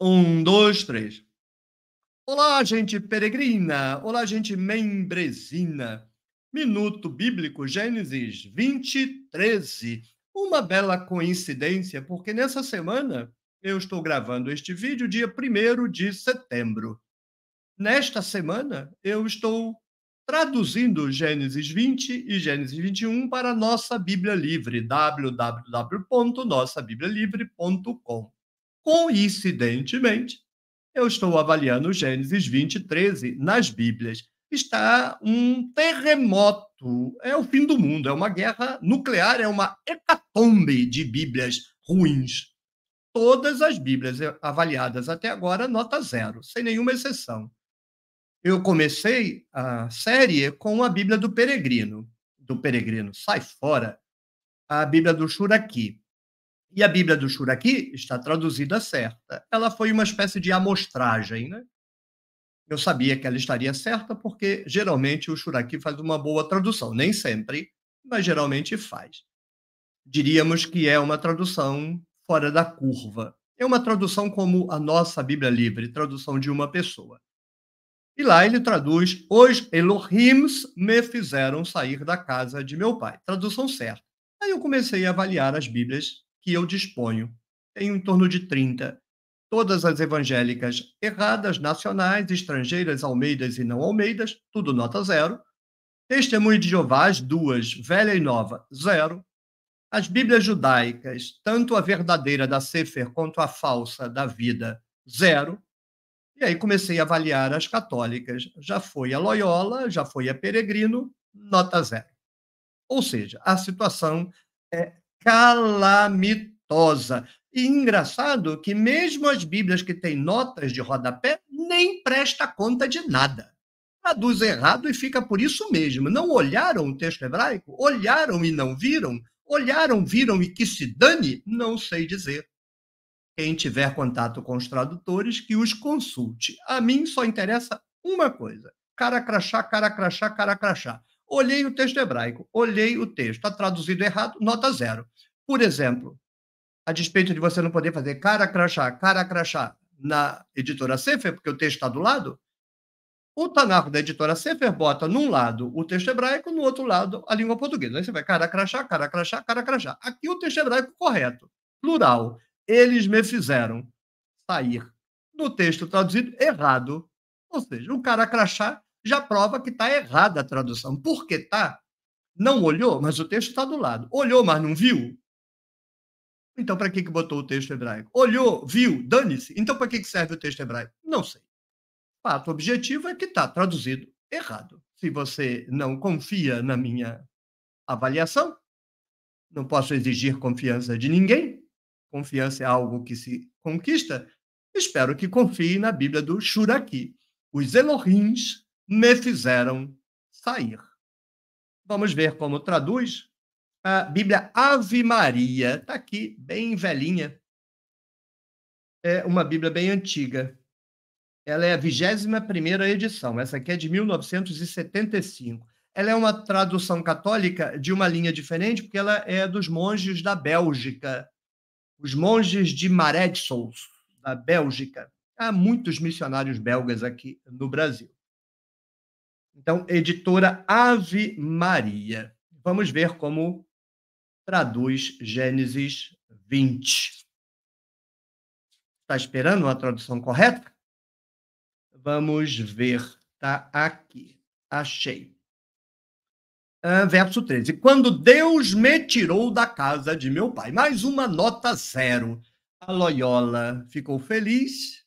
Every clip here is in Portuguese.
Um, dois, três. Olá, gente peregrina. Olá, gente membresina. Minuto Bíblico, Gênesis 20, 13. Uma bela coincidência, porque nessa semana eu estou gravando este vídeo dia 1 de setembro. Nesta semana eu estou traduzindo Gênesis 20 e Gênesis 21 para nossa Bíblia Livre, www.nossabiblialivre.com. Coincidentemente, eu estou avaliando Gênesis 20, 13 nas Bíblias. Está um terremoto, é o fim do mundo, é uma guerra nuclear, é uma hecatombe de Bíblias ruins. Todas as Bíblias avaliadas até agora, nota zero, sem nenhuma exceção eu comecei a série com a Bíblia do Peregrino. Do Peregrino, sai fora. A Bíblia do Shuraki. E a Bíblia do Shuraki está traduzida certa. Ela foi uma espécie de amostragem, né? Eu sabia que ela estaria certa porque geralmente o Shuraki faz uma boa tradução, nem sempre, mas geralmente faz. Diríamos que é uma tradução fora da curva. É uma tradução como a nossa Bíblia Livre, tradução de uma pessoa. E lá ele traduz: Os Elohims me fizeram sair da casa de meu pai. Tradução certa. Aí eu comecei a avaliar as Bíblias que eu disponho. Tenho em torno de 30. Todas as evangélicas erradas, nacionais, estrangeiras, almeidas e não almeidas, tudo nota zero. Testemunho de Jeová, as duas, velha e nova, zero. As Bíblias judaicas, tanto a verdadeira da Sefer quanto a falsa da vida, zero. E aí comecei a avaliar as católicas. Já foi a Loyola, já foi a Peregrino, nota zero. Ou seja, a situação é calamitosa. E engraçado que mesmo as Bíblias que têm notas de rodapé nem presta conta de nada. Traduz errado e fica por isso mesmo. Não olharam o texto hebraico? Olharam e não viram? Olharam, viram e que se dane? Não sei dizer quem tiver contato com os tradutores, que os consulte. A mim só interessa uma coisa: cara crachá, cara crachá, cara crachá. Olhei o texto hebraico, olhei o texto, está traduzido errado, nota zero. Por exemplo, a despeito de você não poder fazer cara crachá, cara crachá na editora Sefer, porque o texto está do lado, o Tanakh da editora Sefer bota num lado o texto hebraico, no outro lado a língua portuguesa. Aí você vai cara crachá, cara crachá, cara crachá. Aqui o texto hebraico correto, plural eles me fizeram sair do texto traduzido errado. Ou seja, o cara crachá já prova que está errada a tradução. Por que está? Não olhou, mas o texto está do lado. Olhou, mas não viu? Então, para que, que botou o texto hebraico? Olhou, viu, dane-se. Então, para que, que serve o texto hebraico? Não sei. Fato objetivo é que está traduzido errado. Se você não confia na minha avaliação, não posso exigir confiança de ninguém, Confiança é algo que se conquista. Espero que confie na Bíblia do Shuraki. Os Elohims me fizeram sair. Vamos ver como traduz a Bíblia Ave Maria. Está aqui, bem velhinha. É uma Bíblia bem antiga. Ela é a 21 edição. Essa aqui é de 1975. Ela é uma tradução católica de uma linha diferente, porque ela é dos monges da Bélgica, os monges de Maredsons, da Bélgica. Há muitos missionários belgas aqui no Brasil. Então, editora Ave Maria. Vamos ver como traduz Gênesis 20. Está esperando uma tradução correta? Vamos ver. Está aqui. Achei. Ah, verso 13. Quando Deus me tirou da casa de meu pai. Mais uma nota zero. A Loyola ficou feliz,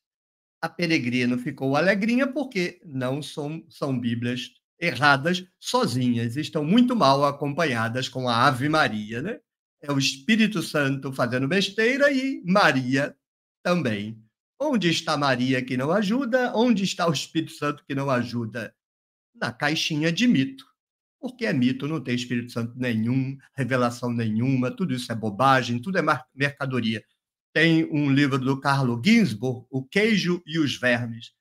a Peregrino ficou alegrinha, porque não são, são Bíblias erradas sozinhas, estão muito mal acompanhadas com a Ave Maria, né? É o Espírito Santo fazendo besteira e Maria também. Onde está Maria que não ajuda? Onde está o Espírito Santo que não ajuda? Na caixinha de mito porque é mito, não tem Espírito Santo nenhum, revelação nenhuma, tudo isso é bobagem, tudo é mercadoria. Tem um livro do Carlo Ginzburg, O Queijo e os Vermes,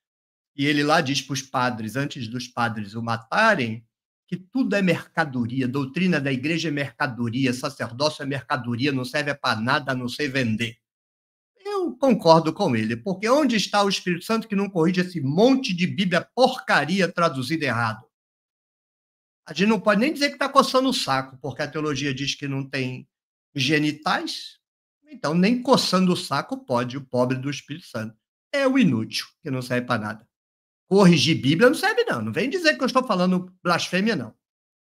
e ele lá diz para os padres, antes dos padres o matarem, que tudo é mercadoria, doutrina da igreja é mercadoria, sacerdócio é mercadoria, não serve para nada a não ser vender. Eu concordo com ele, porque onde está o Espírito Santo que não corrige esse monte de Bíblia porcaria traduzida errado? A gente não pode nem dizer que está coçando o saco, porque a teologia diz que não tem genitais, então nem coçando o saco pode o pobre do Espírito Santo. É o inútil, que não serve para nada. Corrigir Bíblia não serve, não. Não vem dizer que eu estou falando blasfêmia, não.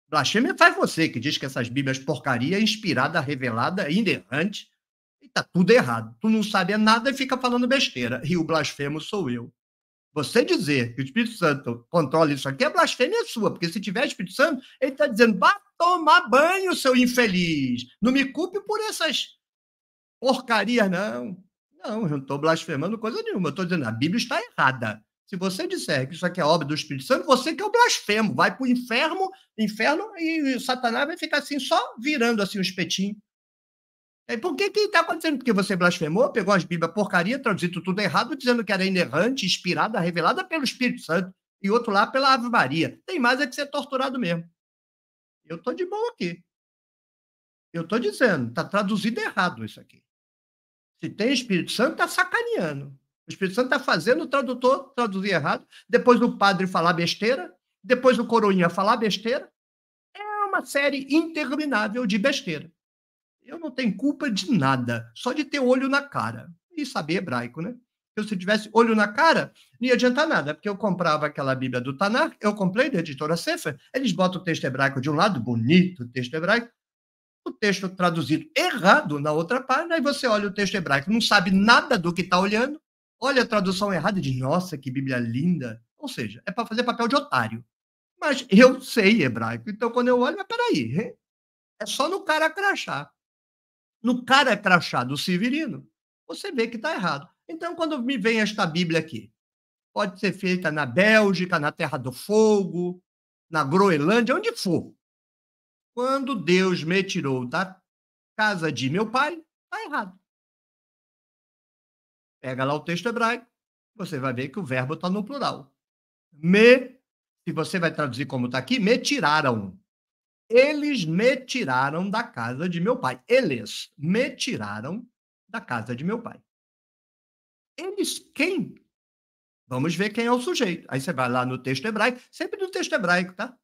Blasfêmia faz você, que diz que essas Bíblias porcaria, inspirada, revelada, inerrante, e está tudo errado. Tu não sabe nada e fica falando besteira. E o blasfemo sou eu. Você dizer que o Espírito Santo controla isso aqui é blasfêmia sua, porque se tiver Espírito Santo, ele está dizendo: vá tomar banho, seu infeliz. Não me culpe por essas porcarias, não. Não, eu não estou blasfemando coisa nenhuma. Eu estou dizendo: a Bíblia está errada. Se você disser que isso aqui é obra do Espírito Santo, você que é o blasfemo. Vai para o inferno, inferno e Satanás vai ficar assim, só virando assim o um espetinho. É, e por que está acontecendo? Porque você blasfemou, pegou as Bíblias porcaria, traduzido tudo errado, dizendo que era inerrante, inspirada, revelada pelo Espírito Santo, e outro lá pela Ave Maria. Tem mais é que ser torturado mesmo. Eu estou de boa aqui. Eu estou dizendo, está traduzido errado isso aqui. Se tem Espírito Santo, está sacaneando. O Espírito Santo está fazendo o tradutor traduzir errado, depois o padre falar besteira, depois o coroinha falar besteira. É uma série interminável de besteira eu não tenho culpa de nada, só de ter olho na cara e saber hebraico, né? Eu, se tivesse olho na cara, não ia adiantar nada, porque eu comprava aquela Bíblia do Tanakh, eu comprei da editora Sefer, eles botam o texto hebraico de um lado, bonito o texto hebraico, o texto traduzido errado na outra página, e você olha o texto hebraico, não sabe nada do que está olhando, olha a tradução errada e diz, nossa, que Bíblia linda. Ou seja, é para fazer papel de otário. Mas eu sei hebraico, então quando eu olho, mas ah, peraí, é só no cara crachar no cara é crachado Severino, você vê que está errado. Então, quando me vem esta Bíblia aqui, pode ser feita na Bélgica, na Terra do Fogo, na Groenlândia, onde for. Quando Deus me tirou da casa de meu pai, está errado. Pega lá o texto hebraico, você vai ver que o verbo está no plural. Me, se você vai traduzir como está aqui, me tiraram. Eles me tiraram da casa de meu pai. Eles me tiraram da casa de meu pai. Eles quem? Vamos ver quem é o sujeito. Aí você vai lá no texto hebraico, sempre no texto hebraico, tá?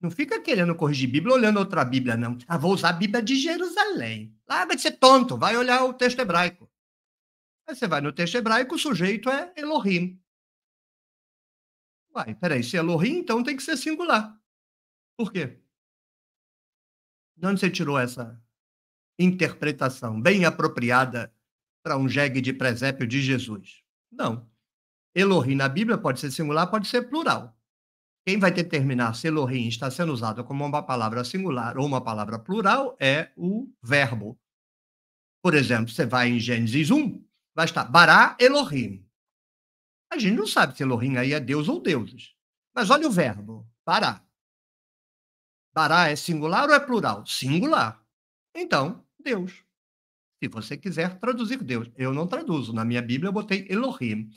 Não fica querendo corrigir Bíblia olhando outra Bíblia, não. Ah, vou usar a Bíblia de Jerusalém. Larga de ser tonto, vai olhar o texto hebraico. Aí você vai no texto hebraico, o sujeito é Elohim. Uai, peraí, se é Elohim, então tem que ser singular. Por quê? De onde você tirou essa interpretação bem apropriada para um jegue de presépio de Jesus? Não. Elohim na Bíblia pode ser singular, pode ser plural. Quem vai determinar se Elohim está sendo usado como uma palavra singular ou uma palavra plural é o verbo. Por exemplo, você vai em Gênesis 1, vai estar Bará Elohim. A gente não sabe se Elohim aí é Deus ou deuses. Mas olha o verbo, Bará. Bará é singular ou é plural? Singular. Então, Deus. Se você quiser traduzir Deus. Eu não traduzo. Na minha Bíblia eu botei Elohim.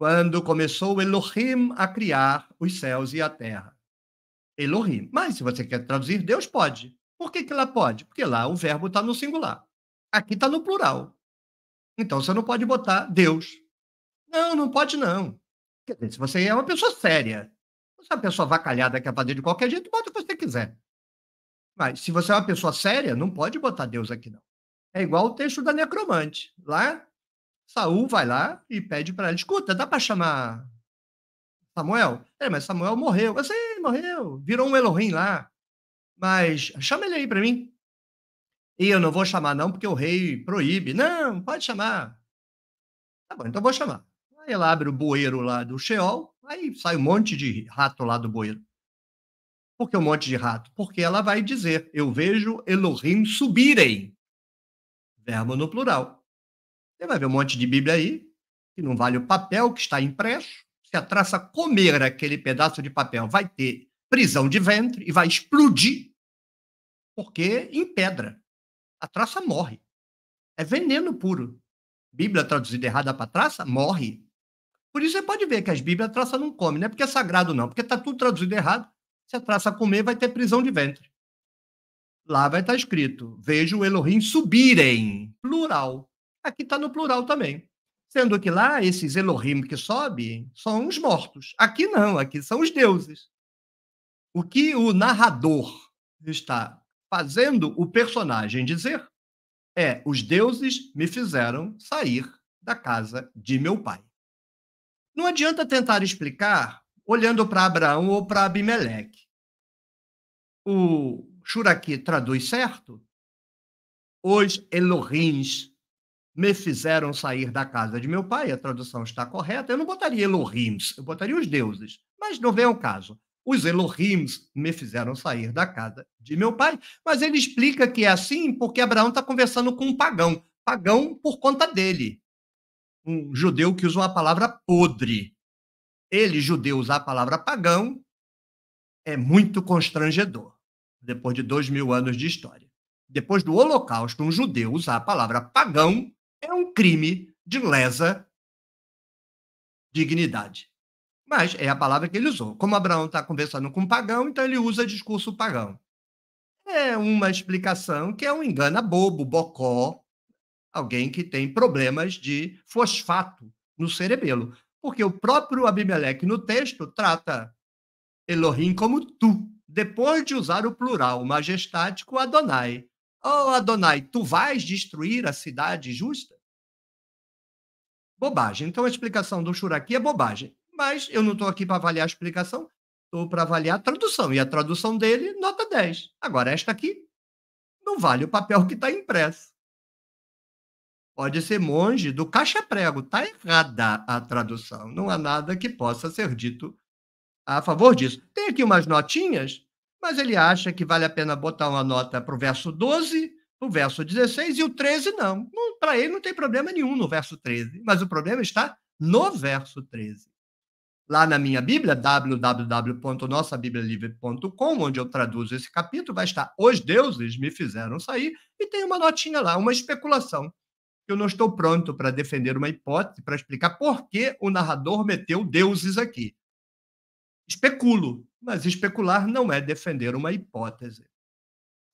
Quando começou Elohim a criar os céus e a terra. Elohim. Mas se você quer traduzir Deus, pode. Por que, que lá pode? Porque lá o verbo está no singular. Aqui está no plural. Então você não pode botar Deus. Não, não pode não. Quer dizer, se você é uma pessoa séria, você é uma pessoa vacalhada quer fazer de qualquer jeito, bota o que você quiser. Mas se você é uma pessoa séria, não pode botar Deus aqui, não. É igual o texto da necromante. Lá, Saul vai lá e pede para ela: escuta, dá para chamar Samuel? É, mas Samuel morreu. Eu sei, morreu. Virou um Elohim lá. Mas chama ele aí para mim. E eu não vou chamar, não, porque o rei proíbe. Não, pode chamar. Tá bom, então vou chamar. Aí ela abre o bueiro lá do Sheol, aí sai um monte de rato lá do bueiro. Por que um monte de rato? Porque ela vai dizer: Eu vejo Elohim subirem. Verbo no plural. Você vai ver um monte de Bíblia aí, que não vale o papel, que está impresso. Se a traça comer aquele pedaço de papel, vai ter prisão de ventre e vai explodir, porque em pedra. A traça morre. É veneno puro. Bíblia traduzida errada para traça, morre. Por isso você pode ver que as Bíblias a traça não come, não é porque é sagrado, não, porque está tudo traduzido errado. Se a traça comer, vai ter prisão de ventre. Lá vai estar tá escrito: Vejo o Elohim subirem, plural. Aqui está no plural também. Sendo que lá, esses Elohim que sobem são os mortos. Aqui não, aqui são os deuses. O que o narrador está fazendo o personagem dizer é: os deuses me fizeram sair da casa de meu pai. Não adianta tentar explicar olhando para Abraão ou para Abimeleque. O Shuraki traduz certo? Os Elohims me fizeram sair da casa de meu pai, a tradução está correta. Eu não botaria Elohims, eu botaria os deuses, mas não vem ao caso. Os Elohims me fizeram sair da casa de meu pai. Mas ele explica que é assim porque Abraão está conversando com um pagão. Pagão por conta dele um judeu que usou a palavra podre. Ele, judeu, usar a palavra pagão é muito constrangedor, depois de dois mil anos de história. Depois do Holocausto, um judeu usar a palavra pagão é um crime de lesa dignidade. Mas é a palavra que ele usou. Como Abraão está conversando com um pagão, então ele usa discurso pagão. É uma explicação que é um engana bobo, bocó, alguém que tem problemas de fosfato no cerebelo. Porque o próprio Abimeleque, no texto, trata Elohim como tu, depois de usar o plural majestático Adonai. Oh, Adonai, tu vais destruir a cidade justa? Bobagem. Então, a explicação do churaki é bobagem. Mas eu não estou aqui para avaliar a explicação, estou para avaliar a tradução. E a tradução dele, nota 10. Agora, esta aqui não vale o papel que está impresso. Pode ser monge do caixa-prego. Está errada a tradução. Não há nada que possa ser dito a favor disso. Tem aqui umas notinhas, mas ele acha que vale a pena botar uma nota para o verso 12, para o verso 16 e o 13 não. não para ele não tem problema nenhum no verso 13, mas o problema está no verso 13. Lá na minha Bíblia, www.nossabiblialivre.com, onde eu traduzo esse capítulo, vai estar Os deuses me fizeram sair, e tem uma notinha lá, uma especulação eu não estou pronto para defender uma hipótese, para explicar por que o narrador meteu deuses aqui. Especulo, mas especular não é defender uma hipótese.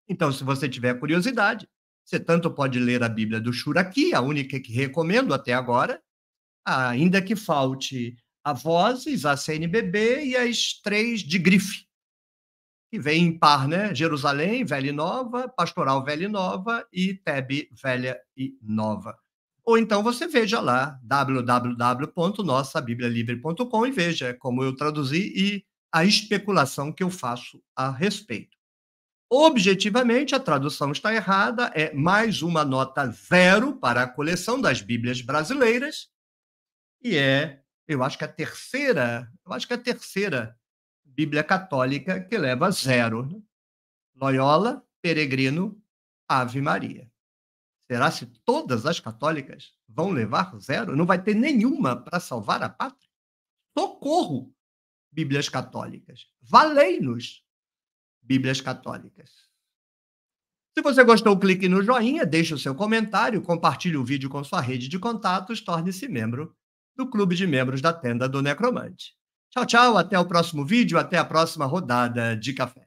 Então, se você tiver curiosidade, você tanto pode ler a Bíblia do Shuraki, a única que recomendo até agora, ainda que falte a Vozes, a CNBB e as três de grife que vem em par, né? Jerusalém, velha e nova, pastoral velha e nova e Tebe velha e nova. Ou então você veja lá www.nossabiblialibre.com e veja como eu traduzi e a especulação que eu faço a respeito. Objetivamente, a tradução está errada, é mais uma nota zero para a coleção das Bíblias brasileiras e é, eu acho que a terceira, eu acho que a terceira Bíblia Católica, que leva zero. Né? Loyola, Peregrino, Ave Maria. Será se todas as católicas vão levar zero? Não vai ter nenhuma para salvar a pátria? Socorro, Bíblias católicas. Valei-nos, Bíblias católicas. Se você gostou, clique no joinha, deixe o seu comentário, compartilhe o vídeo com sua rede de contatos, torne-se membro do Clube de Membros da Tenda do Necromante. Tchau, tchau. Até o próximo vídeo, até a próxima rodada de café.